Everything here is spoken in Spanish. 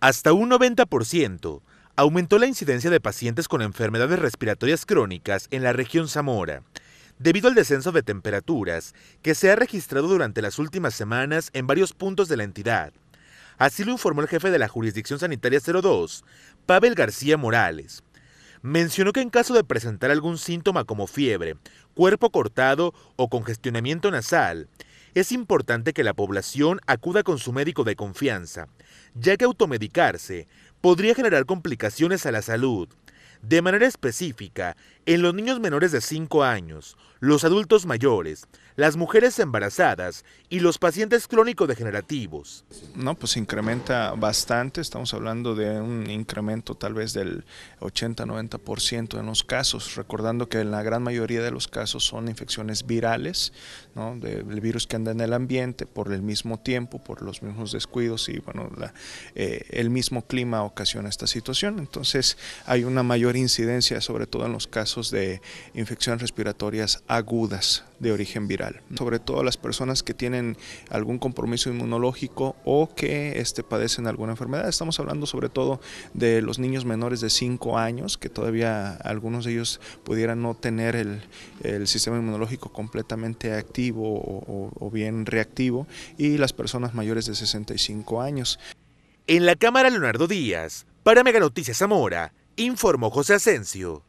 hasta un 90%, aumentó la incidencia de pacientes con enfermedades respiratorias crónicas en la región Zamora, debido al descenso de temperaturas que se ha registrado durante las últimas semanas en varios puntos de la entidad. Así lo informó el jefe de la Jurisdicción Sanitaria 02, Pavel García Morales. Mencionó que en caso de presentar algún síntoma como fiebre, cuerpo cortado o congestionamiento nasal, es importante que la población acuda con su médico de confianza, ya que automedicarse podría generar complicaciones a la salud. De manera específica, en los niños menores de 5 años, los adultos mayores, las mujeres embarazadas y los pacientes crónico-degenerativos. No, pues incrementa bastante, estamos hablando de un incremento tal vez del 80-90% en los casos, recordando que en la gran mayoría de los casos son infecciones virales, ¿no? del virus que anda en el ambiente por el mismo tiempo, por los mismos descuidos y bueno, eh, el mismo clima ocasiona esta situación, entonces hay una mayoría incidencia, sobre todo en los casos de infecciones respiratorias agudas de origen viral, sobre todo las personas que tienen algún compromiso inmunológico o que este, padecen alguna enfermedad. Estamos hablando sobre todo de los niños menores de 5 años, que todavía algunos de ellos pudieran no tener el, sistema inmunológico completamente activo o, o bien reactivo, y las personas mayores de 65 años. En la cámara Leonardo Díaz, para Mega Noticias Zamora, informó José Asensio.